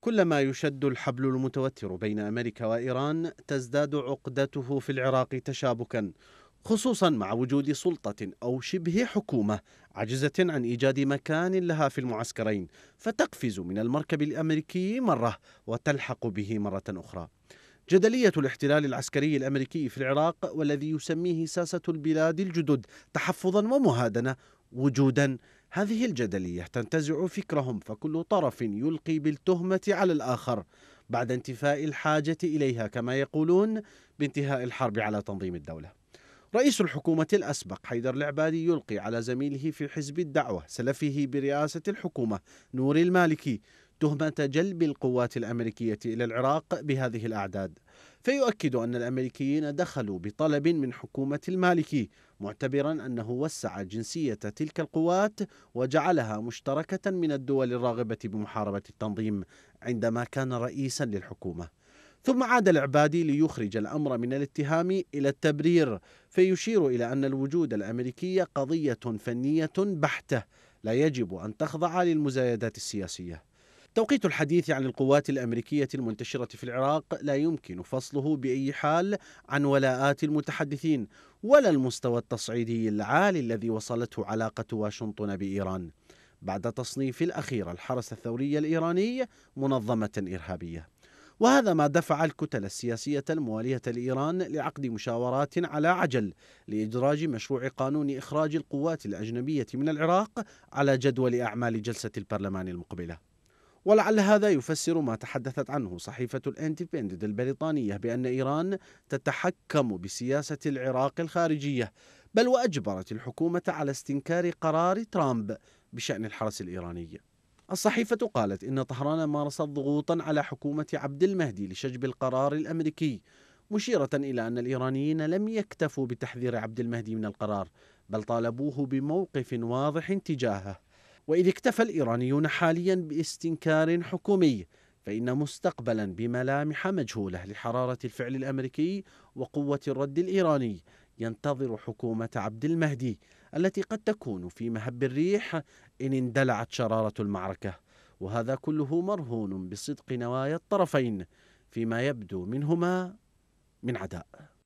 كلما يشد الحبل المتوتر بين امريكا وايران تزداد عقدته في العراق تشابكا خصوصا مع وجود سلطه او شبه حكومه عجزه عن ايجاد مكان لها في المعسكرين فتقفز من المركب الامريكي مره وتلحق به مره اخرى. جدليه الاحتلال العسكري الامريكي في العراق والذي يسميه ساسه البلاد الجدد تحفظا ومهادنه وجودا هذه الجدلية تنتزع فكرهم فكل طرف يلقي بالتهمة على الآخر بعد انتفاء الحاجة إليها كما يقولون بانتهاء الحرب على تنظيم الدولة رئيس الحكومة الأسبق حيدر العبادي يلقي على زميله في حزب الدعوة سلفه برئاسة الحكومة نور المالكي تهمة جلب القوات الأمريكية إلى العراق بهذه الأعداد فيؤكد أن الأمريكيين دخلوا بطلب من حكومة المالكي معتبرا أنه وسع جنسية تلك القوات وجعلها مشتركة من الدول الراغبة بمحاربة التنظيم عندما كان رئيسا للحكومة ثم عاد العبادي ليخرج الأمر من الاتهام إلى التبرير فيشير إلى أن الوجود الأمريكي قضية فنية بحتة لا يجب أن تخضع للمزايدات السياسية توقيت الحديث عن القوات الامريكيه المنتشره في العراق لا يمكن فصله باي حال عن ولاءات المتحدثين ولا المستوى التصعيدي العالي الذي وصلته علاقه واشنطن بايران بعد تصنيف الاخير الحرس الثوري الايراني منظمه ارهابيه. وهذا ما دفع الكتل السياسية الموالية لإيران لعقد مشاورات على عجل لإدراج مشروع قانون إخراج القوات الأجنبية من العراق على جدول أعمال جلسة البرلمان المقبلة ولعل هذا يفسر ما تحدثت عنه صحيفة الاندبندد البريطانية بأن إيران تتحكم بسياسة العراق الخارجية بل وأجبرت الحكومة على استنكار قرار ترامب بشأن الحرس الإيراني الصحيفة قالت إن طهران مارست ضغوطا على حكومة عبد المهدي لشجب القرار الأمريكي مشيرة إلى أن الإيرانيين لم يكتفوا بتحذير عبد المهدي من القرار بل طالبوه بموقف واضح تجاهه وإذ اكتفى الإيرانيون حاليا باستنكار حكومي فإن مستقبلا بملامح مجهولة لحرارة الفعل الأمريكي وقوة الرد الإيراني ينتظر حكومة عبد المهدي التي قد تكون في مهب الريح إن اندلعت شرارة المعركة وهذا كله مرهون بصدق نوايا الطرفين فيما يبدو منهما من عداء